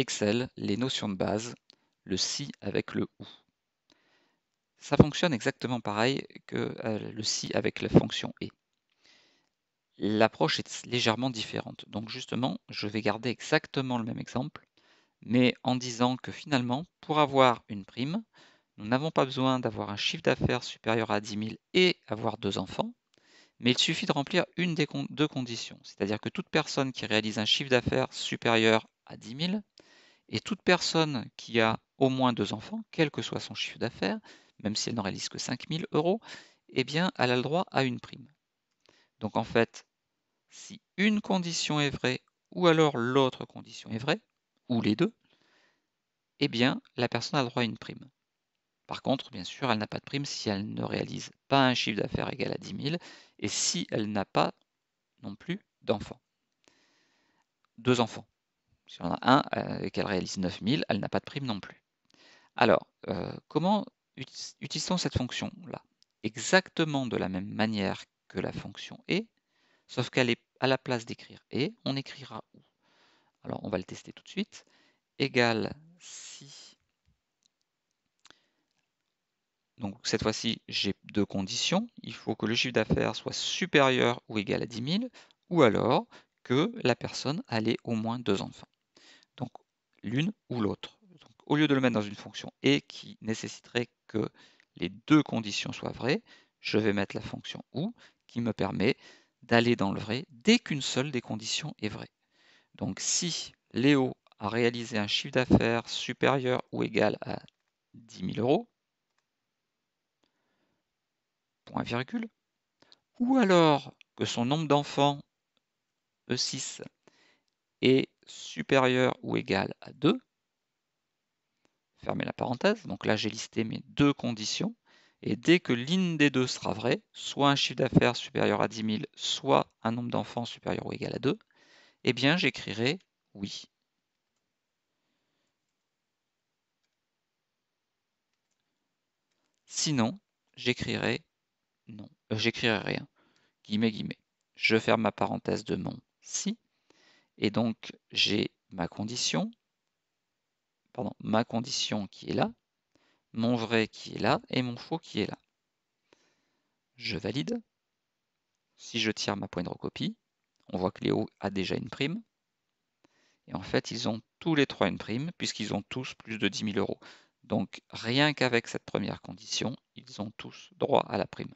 Excel, les notions de base, le si avec le ou. Ça fonctionne exactement pareil que euh, le si avec la fonction et. L'approche est légèrement différente. Donc justement, je vais garder exactement le même exemple, mais en disant que finalement, pour avoir une prime, nous n'avons pas besoin d'avoir un chiffre d'affaires supérieur à 10 000 et avoir deux enfants, mais il suffit de remplir une des deux conditions, c'est-à-dire que toute personne qui réalise un chiffre d'affaires supérieur à 10 000 et toute personne qui a au moins deux enfants, quel que soit son chiffre d'affaires, même si elle ne réalise que 5000 euros, eh bien, elle a le droit à une prime. Donc en fait, si une condition est vraie ou alors l'autre condition est vraie, ou les deux, eh bien, la personne a le droit à une prime. Par contre, bien sûr, elle n'a pas de prime si elle ne réalise pas un chiffre d'affaires égal à 10 000 et si elle n'a pas non plus d'enfants. Deux enfants. Si on a un euh, et qu'elle réalise 9000, elle n'a pas de prime non plus. Alors, euh, comment utilisons cette fonction-là Exactement de la même manière que la fonction et, sauf qu'elle est à la place d'écrire et, on écrira ou. Alors, on va le tester tout de suite. Égal si. Donc, cette fois-ci, j'ai deux conditions. Il faut que le chiffre d'affaires soit supérieur ou égal à 10 000, ou alors que la personne allait au moins deux enfants. Donc l'une ou l'autre. au lieu de le mettre dans une fonction et qui nécessiterait que les deux conditions soient vraies, je vais mettre la fonction ou qui me permet d'aller dans le vrai dès qu'une seule des conditions est vraie. Donc si Léo a réalisé un chiffre d'affaires supérieur ou égal à 10 000 euros, point virgule, ou alors que son nombre d'enfants E6 est supérieur ou égal à 2, fermez la parenthèse, donc là j'ai listé mes deux conditions, et dès que l'une des deux sera vraie, soit un chiffre d'affaires supérieur à 10 000, soit un nombre d'enfants supérieur ou égal à 2, eh bien j'écrirai oui. Sinon, j'écrirai non, euh, j'écrirai rien, guillemets, guillemets. Je ferme ma parenthèse de mon si, et donc, j'ai ma condition, pardon, ma condition qui est là, mon vrai qui est là et mon faux qui est là. Je valide. Si je tire ma pointe de recopie, on voit que Léo a déjà une prime. Et en fait, ils ont tous les trois une prime, puisqu'ils ont tous plus de 10 000 euros. Donc, rien qu'avec cette première condition, ils ont tous droit à la prime.